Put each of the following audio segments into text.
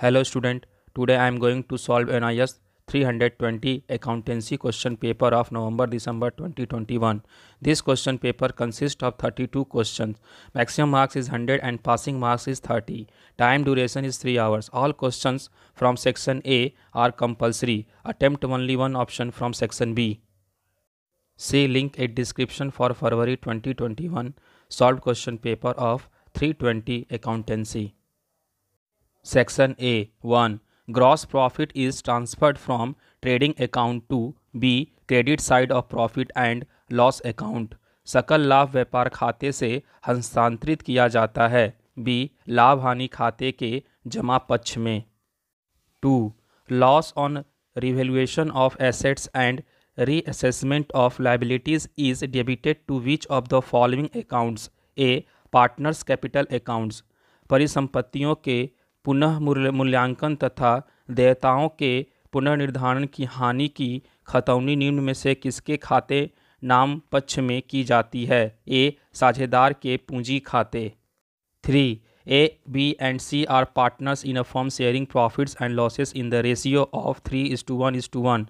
Hello student, today I am going to solve NIS 320 accountancy question paper of November December 2021. This question paper consists of 32 questions. Maximum marks is 100 and passing marks is 30. Time duration is 3 hours. All questions from section A are compulsory. Attempt only one option from section B. See link at description for February 2021 solved question paper of 320 accountancy. Section A one gross profit is transferred from trading account to be credit side of profit and loss account सकल लाभ व्यापार खाते से हस्तांतरित किया जाता है B लाभ हानि खाते के जमा पक्ष में to loss on revaluation of assets and reassessment of liabilities is debited to which of the following accounts A partners capital accounts परिसंपत्तियों के पुनः मूल्यांकन तथा देयताओं के पुनर्निर्धारण की हानि की खतौनी निम्न में से किसके खाते नाम पक्ष में की जाती है ए साझेदार के पूंजी खाते three A B and C are partners in a firm sharing profits and losses in the ratio of three is to one is to one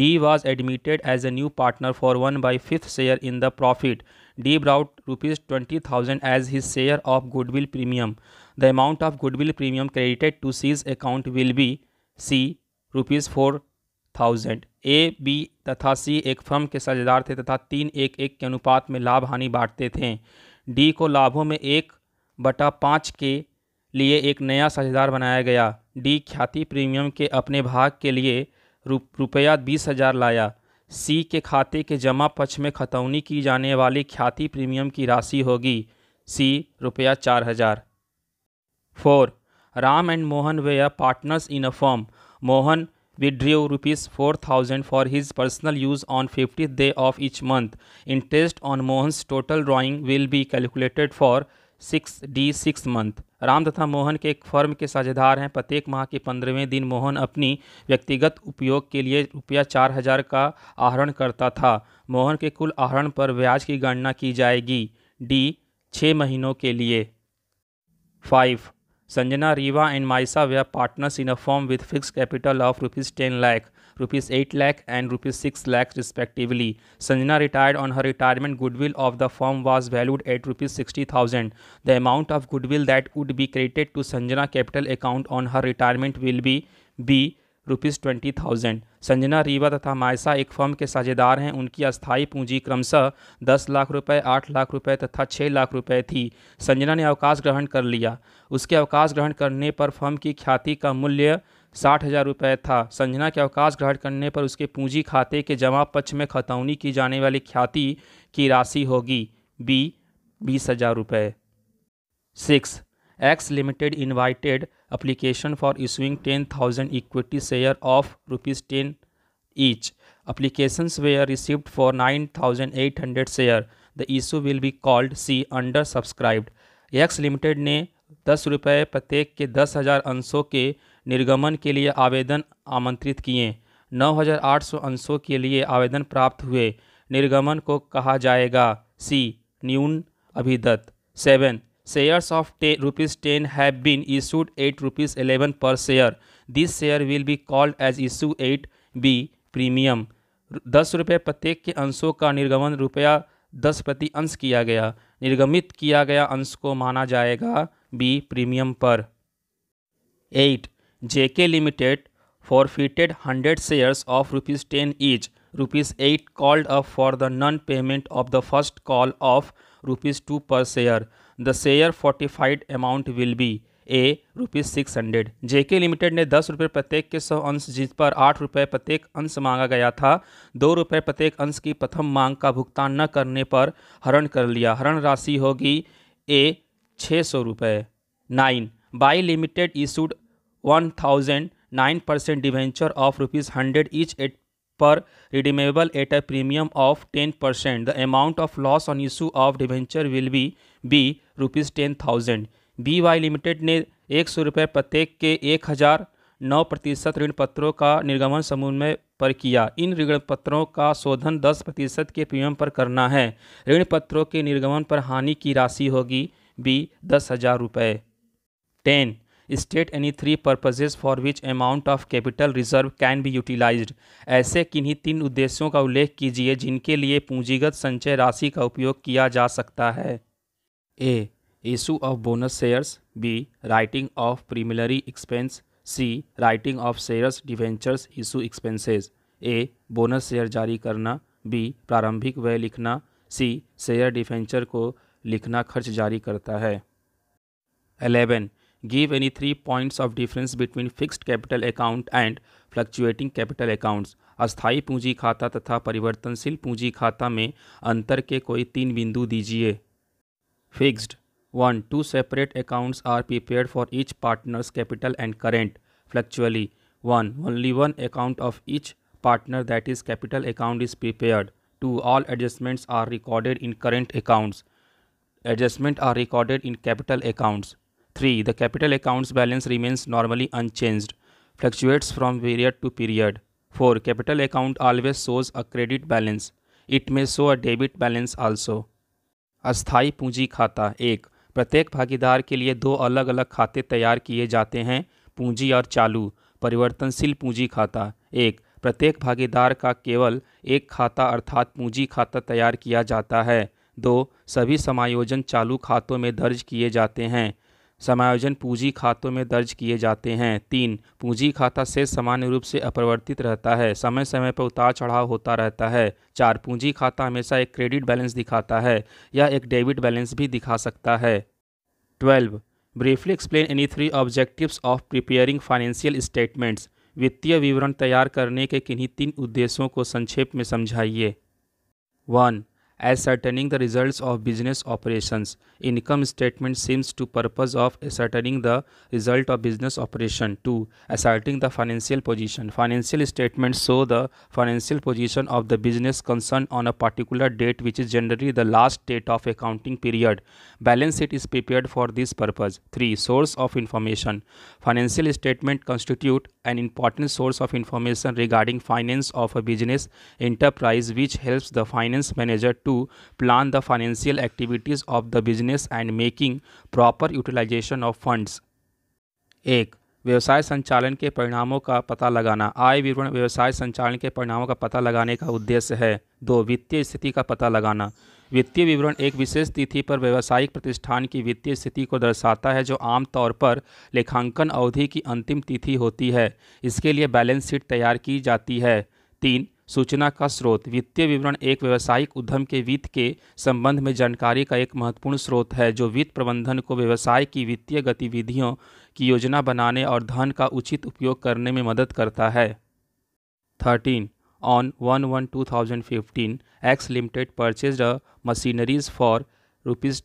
D was admitted as a new partner for one by fifth share in the profit D brought rupees twenty thousand as his share of goodwill premium the amount of goodwill premium credited to C's account will be C rupees four thousand A B तथा C एक firm के साझेदार थे तथा तीन एक एक के अनुपात में लाभ हानि बांटते थे डी को लाभों में एक बटा पाँच के लिए एक नया साझेदार बनाया गया डी ख्याति प्रीमियम के अपने भाग के लिए रुपया बीस हजार लाया सी के खाते के जमा पक्ष में खतौनी की जाने वाली ख्याति प्रीमियम की राशि होगी सी रुपया चार हजार four Ram and Mohan they are partners in a firm Mohan withdrew rupees for for his personal use on the day of each month interest on mohan's total drawing will be calculated for D six month Ram तथा मोहन के एक firm के साझेदार हैं प्रत्येक माह के पंद्रहवें दिन मोहन अपनी व्यक्तिगत उपयोग के लिए रुपया चार हजार का आहरण करता था मोहन के कुल आहरण पर ब्याज की गणना की जाएगी डी छः महीनों के लिए five Sanjana Riva and Maisa were partners in a firm with fixed capital of rupees 10 lakh, rupees 8 lakh and rupees 6 lakh respectively. Sanjana retired on her retirement goodwill of the firm was valued at rupees 60000. The amount of goodwill that would be credited to Sanjana capital account on her retirement will be B rupees 20000. Sanjana Riva तथा मायसा एक firm के साझेदार हैं उनकी अस्थायी पूंजी क्रमशः दस लाख रुपए आठ लाख रुपए तथा छः लाख रुपए थी संजना ने अवकाश ग्रहण कर लिया उसके अवकाश ग्रहण करने पर फर्म की ख्याति का मूल्य साठ हज़ार रुपये था संजना के अवकाश ग्रहण करने पर उसके पूंजी खाते के जमा पक्ष में खतौनी की जाने वाली ख्याति की राशि होगी बी बीस हज़ार रुपये six X limited invited application for issuing ten thousand equity share of rupees ten each where for nine thousand eight hundred share the issue will be called C undersubscribed X limited ने दस रुपये प्रत्येक के दस हज़ार अंशों के निर्गमन के लिए आवेदन आमंत्रित किए नौ हज़ार आठ सौ अंशों के लिए आवेदन प्राप्त हुए निर्गमन को कहा जाएगा सी न्यून अभिदत्त seven shares of of rupees ten have been issued at rupees eleven per share this share will be called as issue at B premium दस रुपये प्रत्येक के अंशों का निर्गमन रुपया दस प्रति अंश किया गया निर्गमित किया गया अंश को माना जाएगा बी प्रीमियम पर eight JK limited forfeited hundred shares of rupees ten each rupees eight called up for the non payment of the first call of rupees two per share the share fortified amount will be A rupees six hundred JK limited ने दस रुपये प्रत्येक के सौ अंश जिस पर आठ रुपये प्रत्येक अंश मांगा गया था दो रुपये प्रत्येक अंश की प्रथम मांग का भुगतान न करने पर हरण कर लिया हरण राशि होगी ए छः सौ रुपये nine by limited issued one thousand nine percent debenture of rupees hundred each at par redeemable at a premium of ten percent the amount of loss on issue of debenture will be B rupees ten thousand B Y limited ने एक सौ रुपये प्रत्येक के एक हज़ार नौ प्रतिशत ऋण पत्रों का निर्गमन समूह में पर किया इन ऋण पत्रों का शोधन दस प्रतिशत के प्रीमियम पर करना है ऋण पत्रों के निर्गमन पर हानि की राशि होगी बी दस हज़ार रुपये ten state any three purposes for which amount of capital reserve can be utilise ऐसे किन्हीं तीन उद्देश्यों का उल्लेख कीजिए जिनके लिए पूंजीगत संचय राशि का उपयोग किया जा सकता है A issue of bonus shares B writing off preliminary expense C writing off shares debentures issue expenses A bonus share जारी करना बी प्रारंभिक व्यय लिखना सी शेयर डिवेंचर को लिखना खर्च जारी करता है eleven give any three points of difference between fixed capital account and fluctuating capital accounts अस्थाई पूंजी खाता तथा परिवर्तनशील पूंजी खाता में अंतर के कोई तीन बिंदु दीजिए fixed one two separate accounts are prepare for each partners capital and current fluctuating one only one account of each partner that is capital account is prepared two all adjustments are recorded in current accounts adjustment are recorded in capital accounts three the capital accounts balance remains normally unchange fluctuates from period to period four capital account always shows a credit balance it may show a debit balance also अस्थाई पूंजी खाता एक प्रत्येक भागीदार के लिए दो अलग अलग खाते तैयार किए जाते हैं पूंजी और चालू परिवर्तनशील पूंजी खाता एक प्रत्येक भागीदार का केवल एक खाता अर्थात पूंजी खाता तैयार किया जाता है दो सभी समायोजन चालू खातों में दर्ज किए जाते हैं समायोजन पूंजी खातों में दर्ज किए जाते हैं तीन पूंजी खाता शेष सामान्य रूप से अपरिवर्तित रहता है समय समय पर उतार चढ़ाव होता रहता है चार पूंजी खाता हमेशा एक क्रेडिट बैलेंस दिखाता है या एक डेबिट बैलेंस भी दिखा सकता है twelve briefly explain any three objectives of preparing financial statements वित्तीय विवरण तैयार करने के किन्हीं तीन उद्देश्यों को संक्षेप में समझाइए one ascertaining the results of business operations. Income statement seems to purpose of ascertaining the result of business operation. 2. Ascertaining the financial position. Financial statements show the financial position of the business concerned on a particular date which is generally the last date of accounting period. Balance sheet is prepared for this purpose. 3. Source of information. Financial statement constitute an important source of information regarding finance of a business enterprise which helps the finance manager to to plan the financial activities of the business and making proper utilisation of funds एक व्यवसाय संचालन के परिणामों का पता लगाना आय विवरण व्यवसाय संचालन के परिणामों का पता लगाने का उद्देश्य है दो वित्तीय स्थिति का पता लगाना वित्तीय विवरण एक विशेष तिथि पर व्यवसायिक प्रतिष्ठान की वित्तीय स्थिति को दर्शाता है जो आमतौर पर लेखांकन अवधि की अंतिम तिथि होती है इसके लिए बैलेंस शीट तैयार की जाती है तीन सूचना का स्रोत वित्तीय विवरण एक व्यावसायिक उद्यम के वित्त के संबंध में जानकारी का एक महत्वपूर्ण स्रोत है जो वित्त प्रबंधन को व्यवसाय की वित्तीय गतिविधियों की योजना बनाने और धन का उचित उपयोग करने में मदद करता है thirteen on one two thousand fifteen X limited purchase a machineries for rupees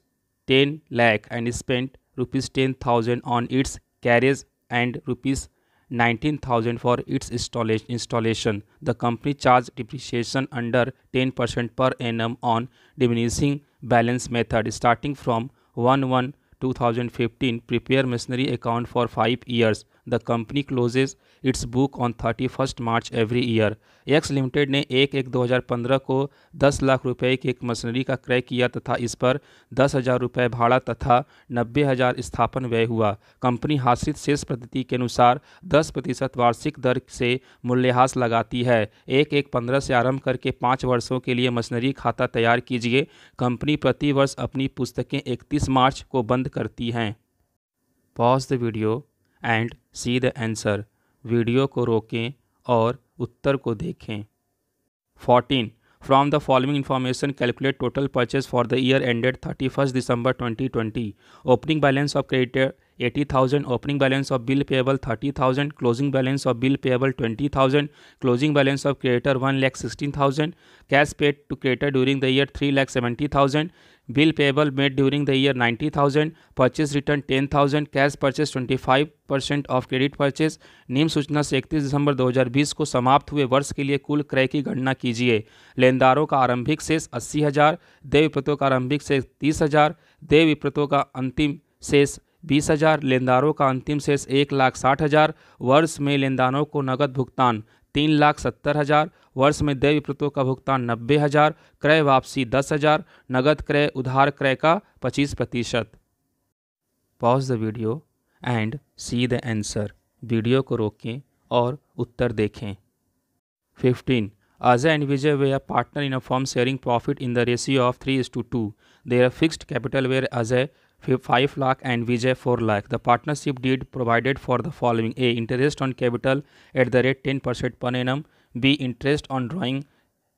ten lakh and spent rupees ten thousand on its carriage and rupees 19,000 for its installation. The company charged depreciation under 10% per annum on diminishing balance method starting from 1 1 2015. Prepare machinery account for 5 years the company closes its book on thirty first March every year X limited ने एक एक 2015 को दस लाख रुपए की एक machinery का क्रय किया तथा इस पर दस हज़ार रुपये भाड़ा तथा नब्बे हज़ार स्थापन व्यय हुआ कंपनी हासिल शेष पद्धति के अनुसार दस प्रतिशत वार्षिक दर से मूल्यह्रास लगाती है एक एक पंद्रह से आरंभ करके पाँच वर्षों के लिए मशीनरी खाता तैयार कीजिए कंपनी प्रतिवर्ष अपनी पुस्तकें इकतीस मार्च को बंद करती हैं pause the video and see the answer video को रोकें और उत्तर को देखें fourteen from the following information calculate total purchase for the year ended thirty first December twenty twenty opening balance of eighty thousand opening balance of bill payable thirty thousand closing balance of bill payable twenty thousand closing balance of creditor one lakh sixteen thousand cash paid to creditor during the year three lakh seventy thousand bill payable made during the year ninety thousand purchase return ten thousand cash purchase twenty five percent of credit purchase निम्न सूचना से इकतीस दिसंबर 2020 को समाप्त हुए वर्ष के लिए कुल क्रय की गणना कीजिए लेनदारों का आरंभिक शेष अस्सी हज़ार देव विप्रतों का आरंभिक शेष तीस हज़ार देव विप्रतों का अंतिम शेष बीस हज़ार लेनदारों का अंतिम शेष एक लाख साठ हज़ार वर्ष में लेनदारों को नकद भुगतान तीन लाख सत्तर हज़ार वर्ष में देय विपरीतों का भुगतान नब्बे हज़ार क्रय वापसी दस हज़ार नगद क्रय उधार क्रय का पच्चीस प्रतिशत pause the video and see the answer video को रोकें और उत्तर देखें fifteen Aza and Vijay they partner in a firm sharing profit in the ratio of three to two their Their fixed capital were Ajay 5 lakh and Vijay 4 lakh. The partnership deed provided for the following A. Interest on capital at the rate 10% per annum. B. Interest on drawing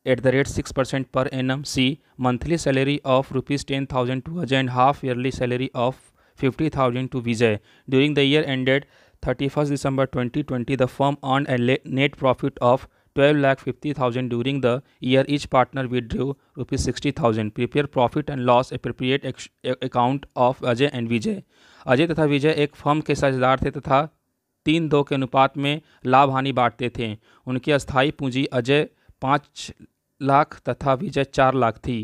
at the rate 6% per annum. C. Monthly salary of rupees 10,000 to Ajay and half yearly salary of 50,000 to Vijay. During the year ended 31st December 2020, the firm earned a net profit of 12 lakh 50,000 during the year each partner withdrew rupees 60,000 prepare profit and loss appropriate e, account of Ajay and Vijay Ajay तथा विजय एक firm के साझेदार थे तथा तीन दो के अनुपात में लाभ हानि बांटते थे उनकी अस्थायी पूंजी अजय पाँच लाख तथा विजय चार लाख थी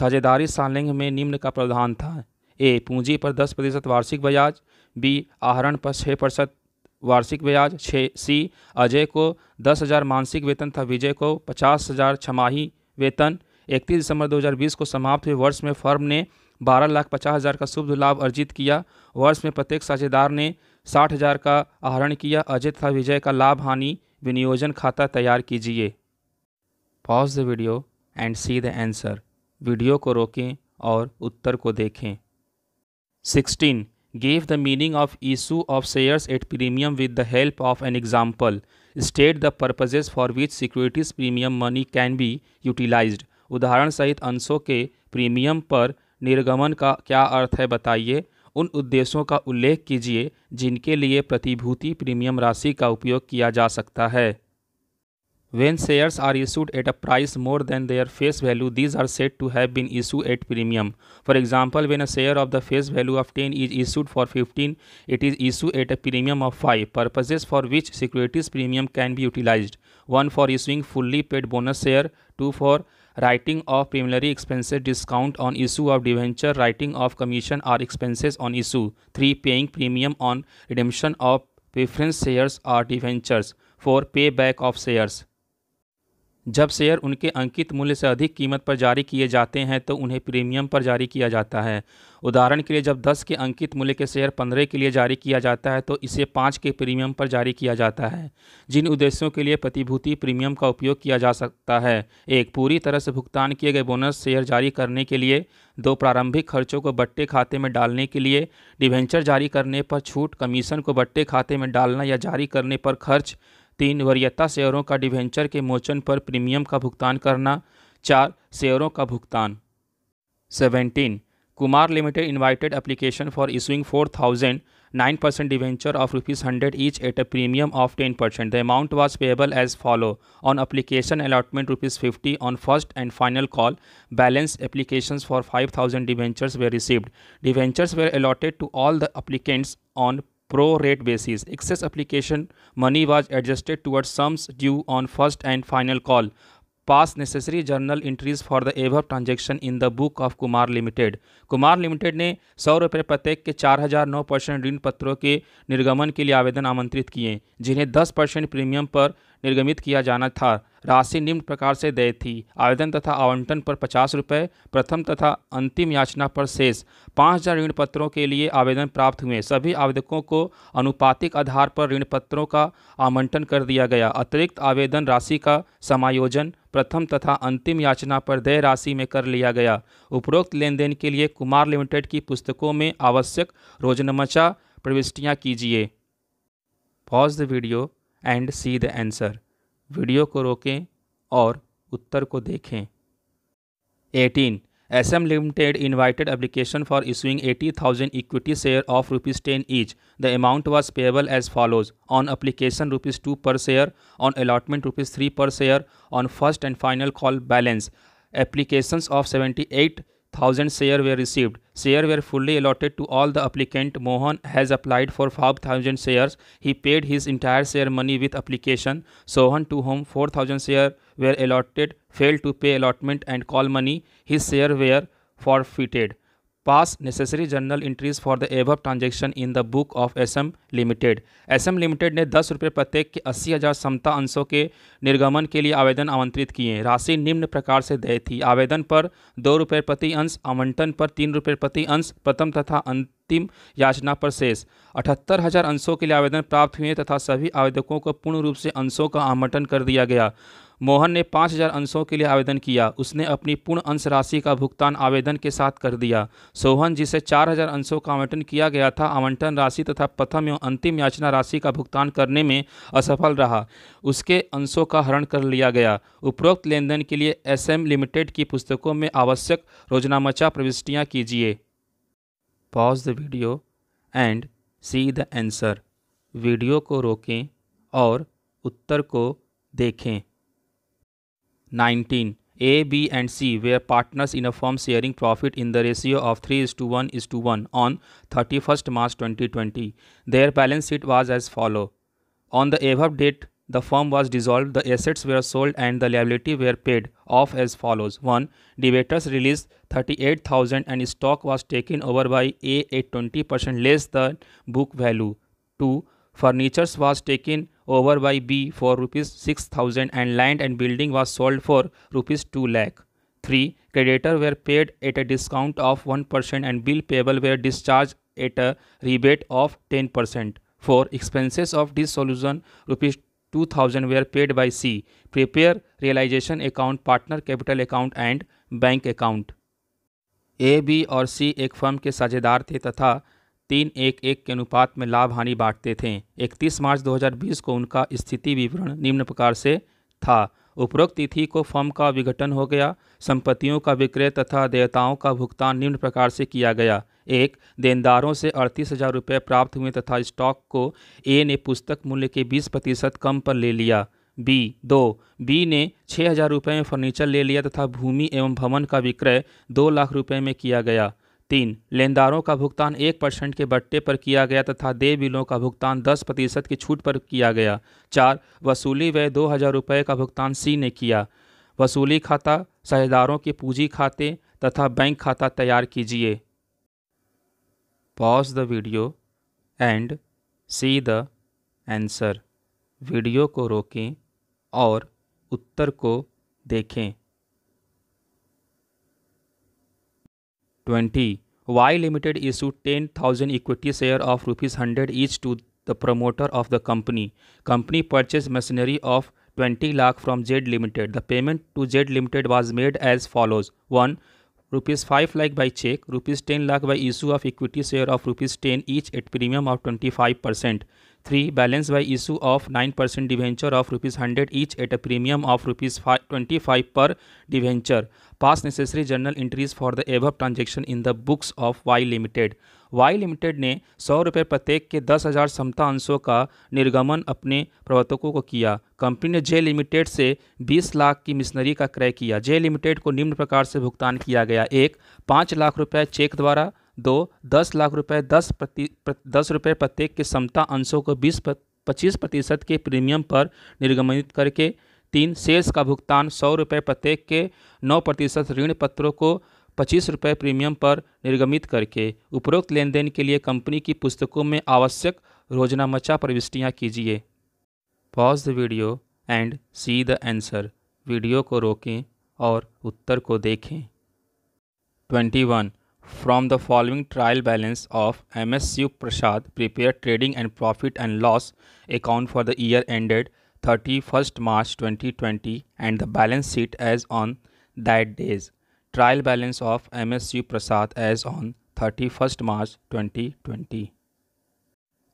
साझेदारी सालिंग में निम्न का प्रावधान था ए पूंजी पर दस प्रतिशत वार्षिक ब्याज बी आहरण पर छः प्रतिशत वार्षिक ब्याज छः सी अजय को दस हज़ार मानसिक वेतन था विजय को पचास हज़ार छमाही वेतन इकतीस दिसंबर 2020 को समाप्त हुए वर्ष में फर्म ने बारह लाख पचास हज़ार का शुभ लाभ अर्जित किया वर्ष में प्रत्येक साझेदार ने साठ हज़ार का आहरण किया अजय तथा विजय का लाभ हानि विनियोजन खाता तैयार कीजिए pause the video and see the answer video को रोकें और उत्तर को देखें sixteen gave the meaning of issue of shares at premium with the help of an example state the purposes for which securities premium money can be utilise उदाहरण सहित अंशों के प्रीमियम पर निर्गमन का क्या अर्थ है बताइए उन उद्देश्यों का उल्लेख कीजिए जिनके लिए प्रतिभूति प्रीमियम राशि का उपयोग किया जा सकता है When shares are issued at a price more than their face value, these are said to have been issued at premium. For example, when a share of the face value of 10 is issued for 15, it is issued at a premium of 5, purposes for which securities premium can be utilized. 1 for issuing fully paid bonus share, 2 for writing of preliminary expenses discount on issue of debenture, writing of commission or expenses on issue, 3 paying premium on redemption of preference shares or debentures, 4 payback of shares. जब share उनके अंकित मूल्य से अधिक कीमत पर जारी किए जाते हैं तो उन्हें प्रीमियम पर जारी किया जाता है उदाहरण के लिए जब 10 के अंकित मूल्य के शेयर 15 के लिए जारी किया जाता है तो इसे 5 के प्रीमियम पर जारी किया जाता है जिन उद्देश्यों के लिए प्रतिभूति प्रीमियम का उपयोग किया जा सकता है एक पूरी तरह से भुगतान किए गए बोनस शेयर जारी करने के लिए दो प्रारंभिक खर्चों को बट्टे खाते में डालने के लिए डिवेंचर जारी करने पर छूट कमीशन को बट्टे खाते में डालना या जारी करने पर खर्च तीन वरीयता शेयरों का डिवेंचर के मोचन पर प्रीमियम का भुगतान करना चार शेयरों का भुगतान seventeen Kumar limited invited application for issuing four thousand nine percent debenture of rupees hundred each at a premium of ten percent the amount was payable as follow on application allotment rupees fifty on first and final call balance application for five thousand debentures were received debentures were allotted to all the applicants on pro rate basis excess application money was adjusted toward sums due on first and final call pass necessary journal entries for the above transaction in the book of Kumar limited Kumar limited ने सौ रुपये प्रत्येक के चार हजार नौ percent ऋण पत्रों के निर्गमन के लिए आवेदन आमंत्रित किए जिन्हें दस परसेंट प्रीमियम पर निर्गमित किया जाना था राशि निम्न प्रकार से देय थी आवेदन तथा आवंटन पर पचास रुपये प्रथम तथा अंतिम याचना पर शेष पाँच हज़ार ऋण पत्रों के लिए आवेदन प्राप्त हुए सभी आवेदकों को अनुपातिक आधार पर ऋण पत्रों का आवंटन कर दिया गया अतिरिक्त आवेदन राशि का समायोजन प्रथम तथा अंतिम याचना पर देय राशि में कर लिया गया उपरोक्त लेनदेन के लिए कुमार लिमिटेड की पुस्तकों में आवश्यक रोजनमचा प्रविष्टियाँ कीजिए pause the video and see the answer video को रोकें और उत्तर को देखें eighteen S M limited invited application for issuing thousand equity share of rupees ten each the amount was payable as follows on application rupees two per share on allotment rupees three per share on first and final call balance application of seventy eight thousand share were received. Share were fully allotted to all the applicant. Mohan has applied for five thousand shares. He paid his entire share money with application. Sohan, to whom four thousand share were allotted, failed to pay allotment and call money. His share were forfeited. pass necessary journal entries for the above transaction in the book of SM Limited. SM Limited ने दस रुपये प्रत्येक के अस्सी हज़ार समता अंशों के निर्गमन के लिए आवेदन आमंत्रित किए राशि निम्न प्रकार से दे थी आवेदन पर दो रुपये प्रति अंश आवंटन पर तीन रुपये प्रति अंश प्रथम तथा अंत अंतिम याचना पर शेष अठहत्तर हज़ार अंशों के लिए आवेदन प्राप्त हुए तथा सभी आवेदकों को पूर्ण रूप से अंशों का आवंटन कर दिया गया मोहन ने पाँच हज़ार अंशों के लिए आवेदन किया उसने अपनी पूर्ण अंश राशि का भुगतान आवेदन के साथ कर दिया सोहन जिसे चार हज़ार अंशों का आवंटन किया गया था आवंटन राशि तथा प्रथम एवं अंतिम याचना राशि का भुगतान करने में असफल रहा उसके अंशों का हरण कर लिया गया उपरोक्त लेनदेन के लिए एसएम लिमिटेड की पुस्तकों में आवश्यक रोजनामचा प्रविष्टियाँ कीजिए pause the video and see the answer video को रोकें और उत्तर को देखें nineteen A B and C they are partners in a firm sharing profit in the ratio of three is to one is to one on thirty first March twenty twenty their balance sheet was as follow on the above date the firm was dissolved, the assets were sold, and the liability were paid off as follows. 1. Debaters released 38,000 and stock was taken over by A at 20% less the book value. 2. Furniture was taken over by B for rupees 6,000 and land and building was sold for rupees 2 lakh. 3. Creditors were paid at a discount of 1% and bill payable were discharged at a rebate of 10%. 4. Expenses of dissolution rupees two thousand were paid by C prepare realisation account partner capital account and bank account A B और C एक firm के साझेदार थे तथा तीन एक एक के अनुपात में लाभ हानि बांटते थे 31 मार्च 2020 को उनका स्थिति विवरण निम्न प्रकार से था उपरोक्त तिथि को फर्म का विघटन हो गया संपत्तियों का विक्रय तथा देयताओं का भुगतान निम्न प्रकार से किया गया एक देनदारों से अड़तीस हज़ार रुपये प्राप्त हुए तथा स्टॉक को ए ने पुस्तक मूल्य के बीस प्रतिशत कम पर ले लिया बी दो बी ने छः हज़ार रुपये में फर्नीचर ले लिया तथा भूमि एवं भवन का विक्रय दो लाख रुपये में किया गया तीन लेनदारों का भुगतान एक परसेंट के बट्टे पर किया गया तथा देय बिलों का भुगतान दस प्रतिशत की छूट पर किया गया चार वसूली व्यय दो हज़ार रुपये का भुगतान सी ने किया वसूली खाता साझेदारों के पूंजी खाते तथा बैंक खाता तैयार कीजिए pause the video and see the answer video को रोकें और उत्तर को देखें twenty Y limited issue ten thousand equity share of rupees hundred each to the promoter of the company company purchase machinery of twenty lakh from Z limited the payment to Z limited was made as follows one rupees 5 lakh by check, rupees 10 lakh by issue of equity share of rupees 10 each at premium of 25%. 3. Balance by issue of 9% debenture of rupees 100 each at a premium of rupees 25 per debenture. Pass necessary journal entries for the above transaction in the books of Y Limited. Y limited ने सौ रुपये प्रत्येक के दस हज़ार क्षमता अंशों का निर्गमन अपने प्रवर्तकों को किया कंपनी ने जे लिमिटेड से 20 लाख की मिशनरी का क्रय किया जे लिमिटेड को निम्न प्रकार से भुगतान किया गया एक पाँच लाख रुपये चेक द्वारा दो दस लाख रुपये दस प्रति दस रुपये प्रत्येक के क्षमता अंशों को बीस पच्चीस प्रतिशत के प्रीमियम पर निर्गमित करके तीन शेष का भुगतान सौ रुपये प्रत्येक के नौ प्रतिशत ऋण पत्रों को पच्चीस रुपये प्रीमियम पर निर्गमित करके उपरोक्त लेन देन के लिए कंपनी की पुस्तकों में आवश्यक रोजनामचा प्रविष्टियाँ कीजिए pause the video and see the answer video को रोकें और उत्तर को देखें twenty one from the following trial balance of M S Shiv Prasad prepare trading and profit and loss account for the year ended thirty first March twenty twenty and the balance sheet as on that date trial balance of MSU Prasad as on 31st March 2020.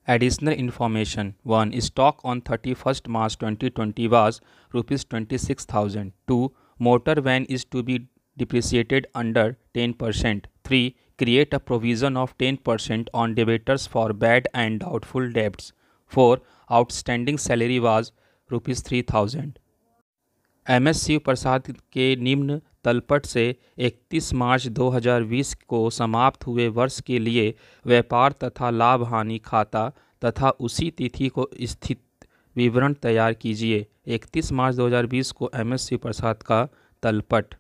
Additional information 1. Stock on 31st March 2020 was rupees 26,000. 2. Motor van is to be depreciated under 10%. 3. Create a provision of 10% on debtors for bad and doubtful debts. 4. Outstanding salary was rupees 3000. M S Shiv Prasad के निम्न तलपट से 31 मार्च 2020 को समाप्त हुए वर्ष के लिए व्यापार तथा लाभ हानि खाता तथा उसी तिथि को स्थित विवरण तैयार कीजिए 31 मार्च 2020 को एम एस शिव प्रसाद का तलपट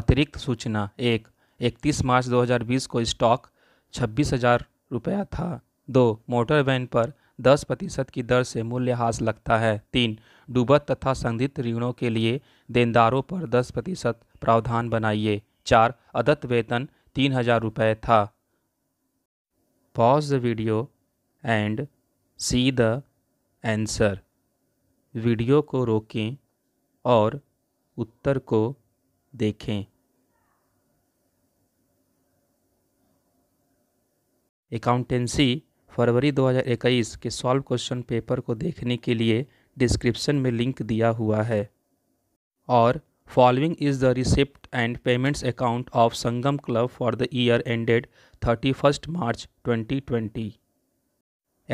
अतिरिक्त सूचना एक 31 मार्च 2020 को स्टॉक छब्बीस हज़ार रुपया था दो मोटर वैन पर दस प्रतिशत की दर से मूल्यह्रास लगता है तीन डूबत तथा संदिग्ध ऋणों के लिए देनदारों पर दस प्रतिशत प्रावधान बनाइए चार अदत वेतन तीन हजार रुपये था pause the video and see the answer video को रोकें और उत्तर को देखें अकाउंटेंसी फरवरी 2021 के सॉल्व क्वेश्चन पेपर को देखने के लिए डिस्क्रिप्शन में लिंक दिया हुआ है और following is the receipt and payments account of Sangam club for the year ended 31 March 2020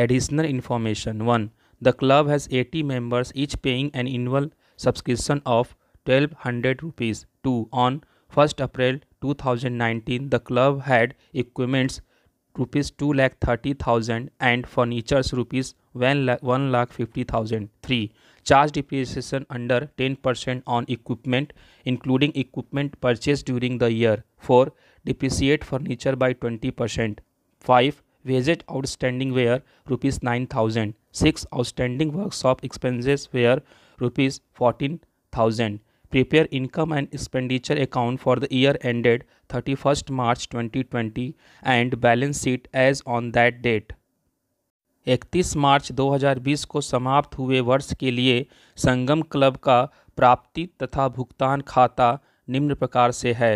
additional information one the club has 80 members each paying an annual subscription of twelve hundred rupees two on first April 2019 the club had equipments rupees 2 lakh 30,000 and furnitures rupees 1 lakh, 1 lakh 50,000. 3. Charge depreciation under 10% on equipment including equipment purchased during the year. 4. Depreciate furniture by 20%. 5. Wages outstanding were rupees 9,000. 6. Outstanding workshop expenses were rupees 14,000. prepare income and expenditure account for the year ended 31st March 2020 and balance sheet as on that date 31 मार्च 2020 को समाप्त हुए वर्ष के लिए संगम club का प्राप्ति तथा भुगतान खाता निम्न प्रकार से है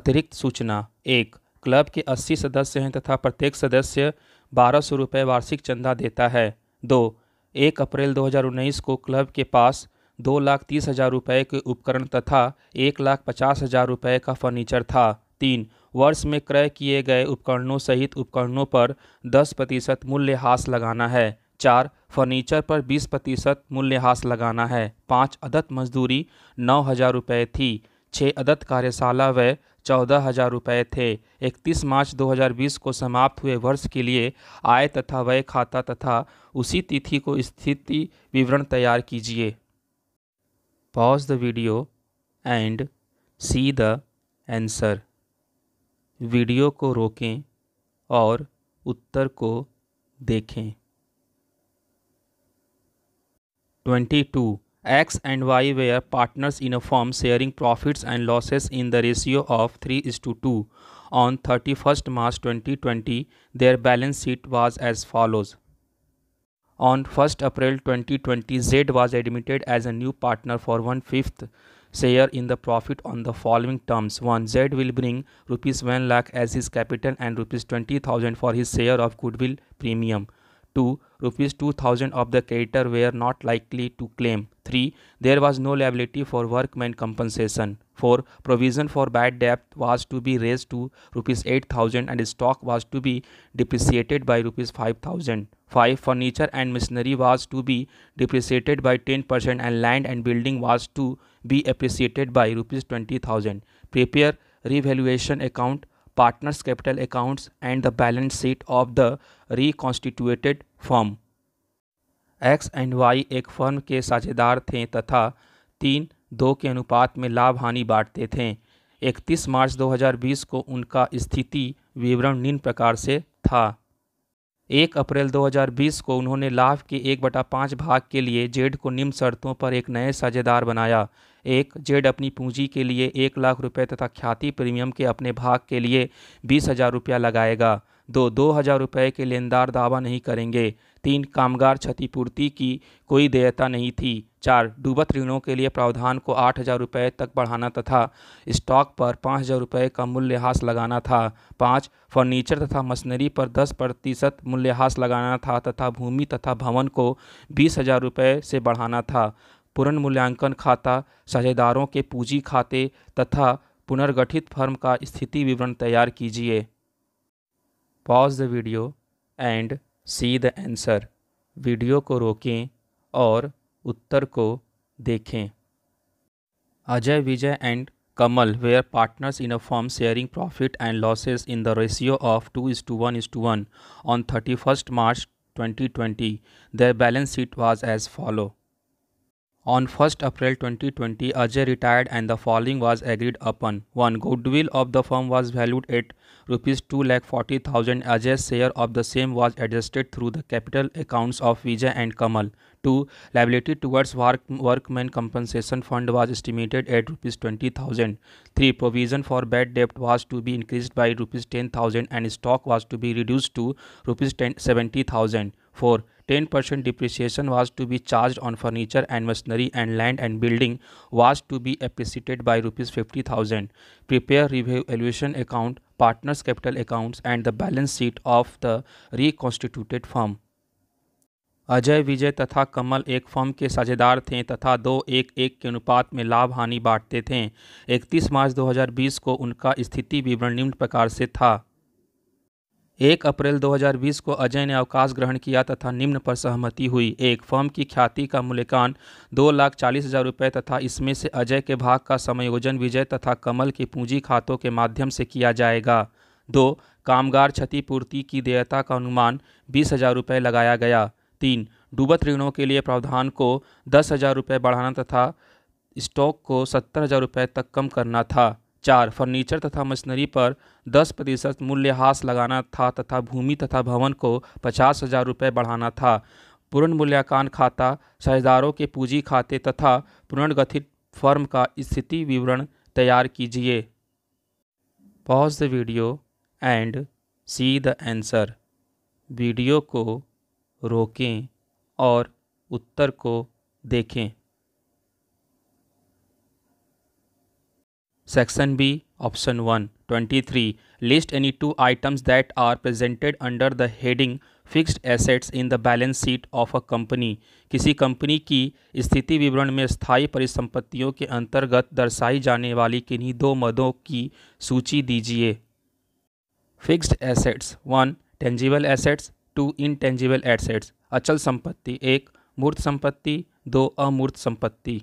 अतिरिक्त सूचना एक क्लब के 80 सदस्य हैं तथा प्रत्येक सदस्य बारह सौ रुपये वार्षिक चंदा देता है दो एक अप्रैल 2019 को क्लब के पास दो लाख तीस हज़ार रुपये के उपकरण तथा एक लाख पचास हज़ार रुपये का फर्नीचर था तीन वर्ष में क्रय किए गए उपकरणों सहित उपकरणों पर दस प्रतिशत मूल्यह्रास लगाना है चार फर्नीचर पर बीस प्रतिशत मूल्यह्रास लगाना है पाँच अदत मजदूरी नौ हज़ार रुपये थी छः अदत कार्यशाला व चौदह हज़ार रुपये थे इकतीस मार्च 2020 को समाप्त हुए वर्ष के लिए आय तथा व्यय खाता तथा उसी तिथि को स्थिति विवरण तैयार कीजिए Pause the video and see the answer. Video ko रोकें aur uttar ko देखें 22 X and Y were partners in a firm sharing profits and losses in the ratio of 3 is to 2. On 31st March 2020, their balance sheet was as follows. On 1st April 2020, Zed was admitted as a new partner for one fifth share in the profit on the following terms. 1. Zed will bring Rs 1 lakh as his capital and Rs 20,000 for his share of goodwill premium. 2. Rupees 2000 of the creditor were not likely to claim. 3. There was no liability for workmen compensation. 4. Provision for bad debt was to be raised to rupees 8000 and stock was to be depreciated by rupees 5000. 5. Furniture and machinery was to be depreciated by 10% and land and building was to be appreciated by rupees 20,000. Prepare revaluation account, partners capital accounts and the balance sheet of the reconstituted firm X and Y एक firm के साझेदार थे तथा तीन दो के अनुपात में लाभ हानि बांटते थे 31 मार्च 2020 को उनका स्थिति विवरण निम्न प्रकार से था एक अप्रैल 2020 को उन्होंने लाभ के एक बटा पाँच भाग के लिए जेड को निम्न शर्तों पर एक नए साझेदार बनाया एक जेड अपनी पूंजी के लिए एक लाख रुपए तथा ख्याति प्रीमियम के अपने भाग के लिए बीस हज़ार रुपया लगाएगा दो दो हज़ार रुपये के लेनदार दावा नहीं करेंगे तीन कामगार क्षतिपूर्ति की कोई देयता नहीं थी चार डूबत ऋणों के लिए प्रावधान को आठ हज़ार रुपये तक बढ़ाना तथा स्टॉक पर पाँच हज़ार रुपये का मूल्यह्रास लगाना था पाँच फर्नीचर तथा मशीनरी पर दस प्रतिशत मूल्यह्रास लगाना था तथा भूमि तथा भवन को बीस हज़ार रुपये से बढ़ाना था पूर्ण मूल्यांकन खाता साझेदारों के पूंजी खाते तथा पुनर्गठित फर्म का स्थिति विवरण तैयार कीजिए Pause the video and see the answer. Video को रोकें और उत्तर को देखें Ajay Vijay and Kamal, were partners in a firm sharing profit and losses in the ratio of 2 is to 1 is to 1 on 31st March 2020. Their balance sheet was as follow. On 1st April 2020, Ajay retired and the following was agreed upon. 1. Goodwill of the firm was valued at Rs 2,40,000. Ajay's share of the same was adjusted through the capital accounts of Vijay and Kamal. 2. Liability towards work, workmen compensation fund was estimated at Rs 20,000. 3. Provision for bad debt was to be increased by Rs 10,000 and stock was to be reduced to Rs 70,000. 4. Ten percent depreciation was to be charge on furniture and machinery and land and building was to be appreciated by rupees fifty thousand prepare revaluation account partners capital account and the balance sheet of the reconstituted firm Ajay Vijay तथा कमल एक firm के साझेदार थे तथा दो एक एक के अनुपात में लाभ हानि बांटते थे इकतीस मार्च दो हज़ार बीस को उनका स्थिति विवरण निम्न प्रकार से था एक अप्रैल 2020 को अजय ने अवकाश ग्रहण किया तथा निम्न पर सहमति हुई एक फर्म की ख्याति का मूल्यांकन दो लाख चालीस हज़ार रुपये तथा इसमें से अजय के भाग का समायोजन विजय तथा कमल के पूंजी खातों के माध्यम से किया जाएगा दो कामगार क्षतिपूर्ति की देयता का अनुमान बीस हज़ार रुपये लगाया गया तीन डूबत ऋणों के लिए प्रावधान को दस हज़ार रुपये बढ़ाना तथा स्टॉक को सत्तर हज़ार रुपये तक कम करना था चार फर्नीचर तथा मशीनरी पर 10 प्रतिशत मूल्यह्रास लगाना था तथा भूमि तथा भवन को पचास हजार रुपये बढ़ाना था पुनर्मूल्यांकन खाता साझेदारों के पूंजी खाते तथा पुनर्गठित फर्म का स्थिति विवरण तैयार कीजिए pause the video and see the answer video को रोकें और उत्तर को देखें Section B, Option 1, 23. List any two items that are presented under the heading fixed assets in the balance sheet of a company किसी कंपनी की स्थिति विवरण में स्थायी परिसंपत्तियों के अंतर्गत दर्शाई जाने वाली किन्हीं दो मदों की सूची दीजिए fixed assets one tangible assets two intangible assets अचल संपत्ति एक मूर्त संपत्ति दो अमूर्त संपत्ति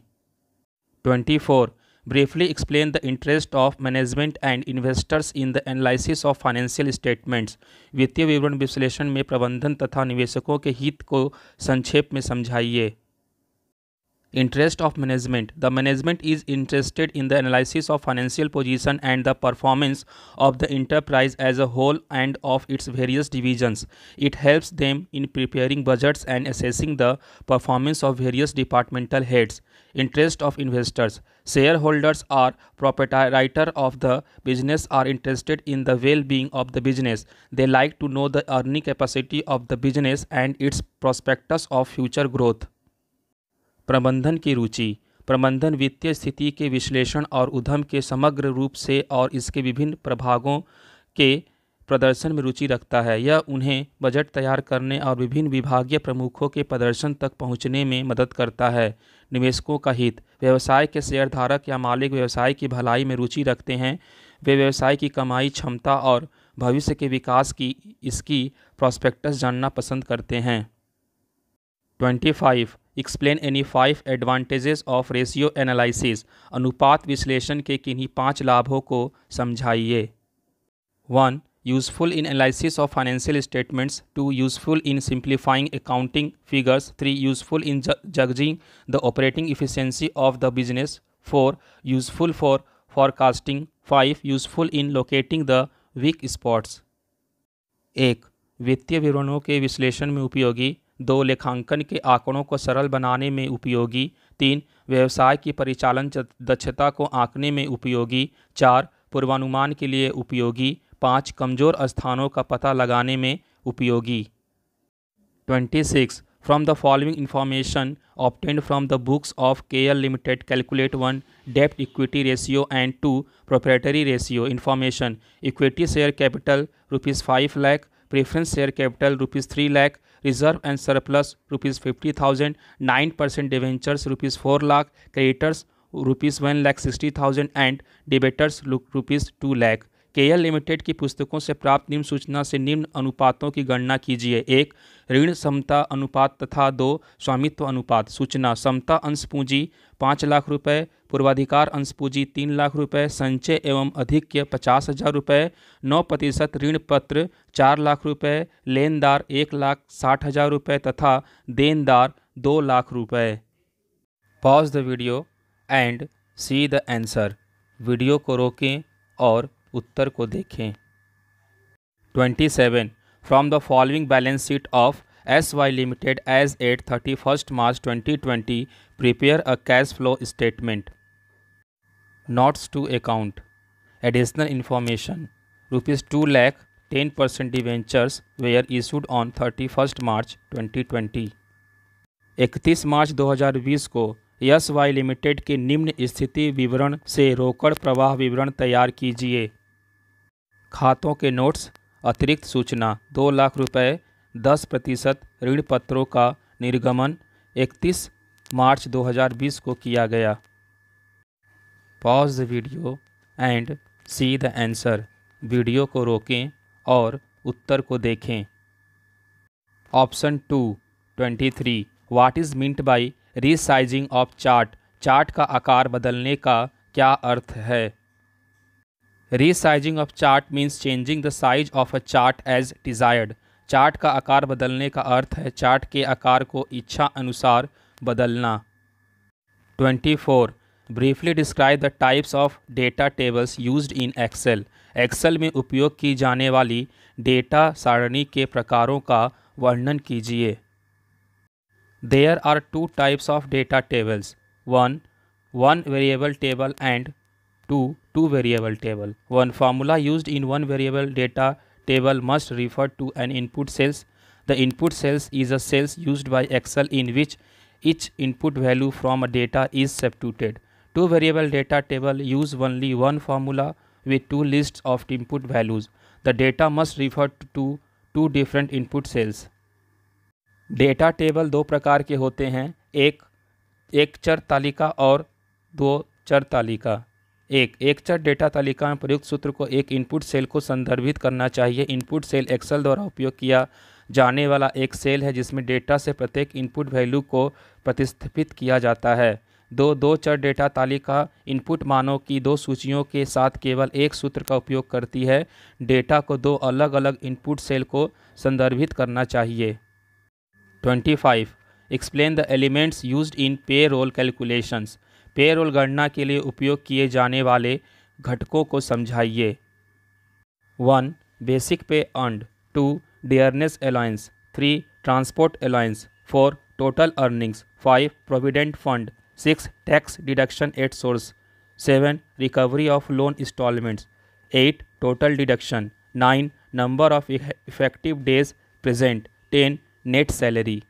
twenty four briefly explain the interest of management and investors in the analysis of financial statements वित्तीय विवरण विश्लेषण में प्रबंधन तथा निवेशकों के हित को संक्षेप में समझाइए Interest of management. The management is interested in the analysis of financial position and the performance of the enterprise as a whole and of its various divisions. It helps them in preparing budgets and assessing the performance of various departmental heads. Interest of investors. Shareholders are proprietor of the business are interested in the well-being of the business. They like to know the earning capacity of the business and its prospectus of future growth. प्रबंधन की रुचि प्रबंधन वित्तीय स्थिति के विश्लेषण और उद्यम के समग्र रूप से और इसके विभिन्न प्रभागों के प्रदर्शन में रुचि रखता है यह उन्हें बजट तैयार करने और विभिन्न विभागीय प्रमुखों के प्रदर्शन तक पहुंचने में मदद करता है निवेशकों का हित व्यवसाय के शेयरधारक या मालिक व्यवसाय की भलाई में रुचि रखते हैं वे व्यवसाय की कमाई क्षमता और भविष्य के विकास की इसकी प्रॉस्पेक्टस जानना पसंद करते हैं twenty five explain any five advantages of ratio analysis अनुपात विश्लेषण के किन्हीं पांच लाभों को समझाइए one useful in analysis of financial statements two useful in simplifying accounting figures three useful in judging the operating efficiency of the business four useful for forecasting five useful in locating the weak spots एक वित्तीय विवरणों के विश्लेषण में उपयोगी दो लेखांकन के आंकड़ों को सरल बनाने में उपयोगी तीन व्यवसाय की परिचालन दक्षता को आंकने में उपयोगी चार पूर्वानुमान के लिए उपयोगी पाँच कमजोर स्थानों का पता लगाने में उपयोगी twenty six from the following information obtained from the books of Care limited calculate one डेप्ट equity ratio and two proprietary ratio information equity share capital rupees five lakh preference share capital rupees three lakh reserve and surplus rupees 50000 9% debentures rupees 4 lakh creditors rupees 1 lakh 60000 and debtors rupees 2 lakh Care limited की पुस्तकों से प्राप्त निम्न सूचना से निम्न अनुपातों की गणना कीजिए एक ऋण समता अनुपात तथा दो स्वामित्व अनुपात सूचना समता अंश पूंजी पाँच लाख रुपये पूर्वाधिकार अंश पूंजी तीन लाख रुपये संचय एवं अधिक के पचास हजार रुपये नौ प्रतिशत ऋण पत्र चार लाख रुपये लेनदार एक लाख साठ हजार रुपये तथा देनदार दो लाख रुपये pause the video and see the answer video को रोकें और उत्तर को देखें 27 from the following balance sheet of S Y limited as at thirty first March twenty twenty prepare a cash flow statement notes to account additional information rupees two lakh ten percent debentures were issued on thirty first March twenty twenty इकतीस मार्च दो हज़ार बीस को S Y limited के निम्न स्थिति विवरण से रोकड़ प्रवाह विवरण तैयार कीजिए खातों के नोट्स अतिरिक्त सूचना दो लाख रुपये दस प्रतिशत ऋण पत्रों का निर्गमन इकतीस मार्च 2020 को किया गया pause the video and see the answer video को रोकें और उत्तर को देखें option two twenty three what is meant by resizing of chart chart का आकार बदलने का क्या अर्थ है resizing of chart means changing the size of a chart as desired chart का आकार बदलने का अर्थ है चार्ट के आकार को इच्छा अनुसार बदलना 24. Briefly describe the types of data tables used in excel excel में उपयोग की जाने वाली डेटा सारणी के प्रकारों का वर्णन कीजिए there are two types of data tables one one variable table and two two variable table one formula use in one variable data table must refer to an input cells the input cells is a cells use by excel in which each input value from a data is substituted two variable data table use only one formula with two list of input values the data must refer to two different input cells data table दो प्रकार के होते हैं एक एक चर तालिका और दो चर तालिका एक एक चार डेटा तालिका में प्रयुक्त सूत्र को एक इनपुट सेल को संदर्भित करना चाहिए इनपुट सेल एक्सेल द्वारा उपयोग किया जाने वाला एक सेल है जिसमें डेटा से प्रत्येक इनपुट वैल्यू को प्रतिस्थापित किया जाता है दो दो चार डेटा तालिका इनपुट मानों की दो सूचियों के साथ केवल एक सूत्र का उपयोग करती है डेटा को दो अलग अलग इनपुट सेल को संदर्भित करना चाहिए 25 explain the elements use in payroll calculations payroll गणना के लिए उपयोग किए जाने वाले घटकों को समझाइए one basic pay and two dearness allowance three transport allowance four total earnings five provident fund six tax deduction at source seven recovery of loan instalments eight total deduction nine number of effective days present ten net salary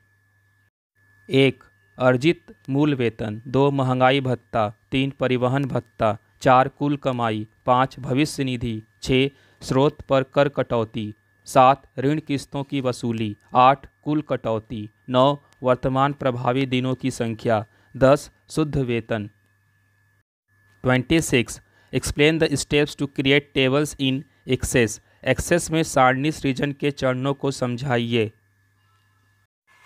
एक अर्जित मूल वेतन दो महंगाई भत्ता तीन परिवहन भत्ता चार कुल कमाई पाँच भविष्य निधि छः स्रोत पर कर कटौती सात ऋण किस्तों की वसूली आठ कुल कटौती नौ वर्तमान प्रभावी दिनों की संख्या दस शुद्ध वेतन twenty six explain the steps to create tables in access access में सारणी सृजन के चरणों को समझाइए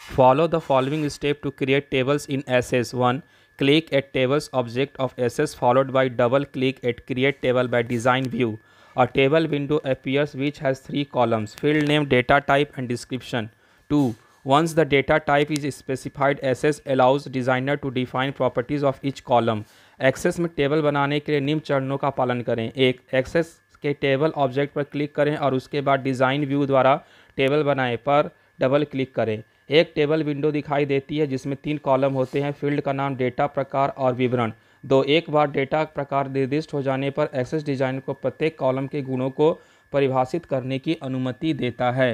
Follow the following step to create tables in SS. 1. Click at tables object of SS followed by double click at create table by design view. A table window appears which has three columns field name, data type and description. 2. Once the data type is specified SS allows designer to define properties of each column. Access में table बनाने के लिए निम्न चरणों का पालन करें एक एक्सेस के टेबल ऑब्जेक्ट पर क्लिक करें और उसके बाद डिज़ाइन व्यू द्वारा टेबल बनाए पर डबल क्लिक करें एक टेबल विंडो दिखाई देती है जिसमें तीन कॉलम होते हैं फील्ड का नाम डेटा प्रकार और विवरण दो एक बार डेटा प्रकार निर्दिष्ट हो जाने पर एक्सेस डिजाइन को प्रत्येक कॉलम के गुणों को परिभाषित करने की अनुमति देता है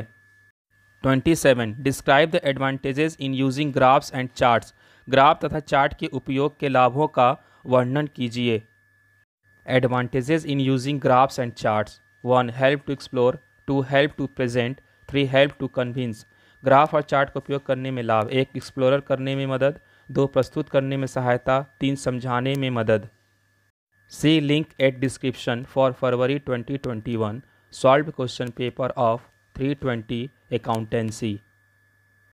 27. Describe the advantages in using graphs and charts graph तथा चार्ट के उपयोग के लाभों का वर्णन कीजिए advantages in using graphs and charts one help to explore two help to present three help to convince graph और चार्ट का उपयोग करने में लाभ एक एक्सप्लोरर करने में मदद दो प्रस्तुत करने में सहायता तीन समझाने में मदद see link at description for February 2021 solve question paper of 320 accountancy